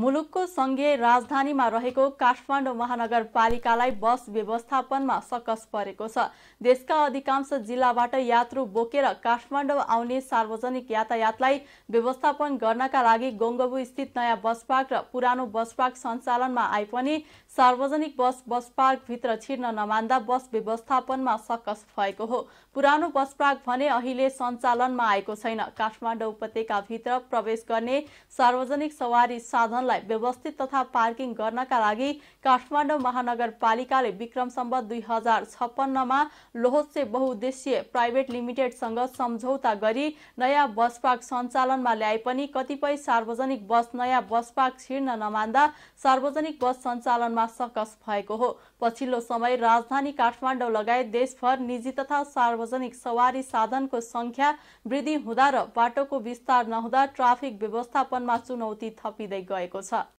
मुलुकको सङ्घीय राजधानीमा रहेको काठमाडौँ महानगरपालिकालाई बस व्यवस्थापनमा सकस परेको छ देशका अधिकांश जिल्लाबाट यात्रु बोकेर काठमाडौँ आउने सार्वजनिक यातायातलाई व्यवस्थापन गर्नका लागि गोङ्गबु स्थित नयाँ बस पार्क र पुरानो बस पार्क सञ्चालनमा आए पनि सार्वजनिक बस बस पार्कभित्र छिर्न नमान्दा बस व्यवस्थापनमा सकस भएको हो पुरानो बस पार्क भने अहिले सञ्चालनमा आएको छैन काठमाडौँ उपत्यकाभित्र प्रवेश गर्ने सार्वजनिक सवारी साधन स्थललाई व्यवस्थित तथा पार्किङ गर्नका लागि काठमाडौँ महानगरपालिकाले विक्रमसम्म दुई हजार छप्पन्नमा लोहोत्से बहुद्देश्य प्राइभेट लिमिटेडसँग सम्झौता गरी नयाँ बस पार्क सञ्चालनमा ल्याए पनि कतिपय सार्वजनिक बस नयाँ बस पार्क छिर्न नमान्दा सार्वजनिक बस सञ्चालनमा सकस भएको हो पछिल्लो समय राजधानी काठमाडौँ लगायत देशभर निजी तथा सार्वजनिक सवारी साधनको संख्या वृद्धि हुँदा र बाटोको विस्तार नहुँदा ट्राफिक व्यवस्थापनमा चुनौती थपिँदै गएको छ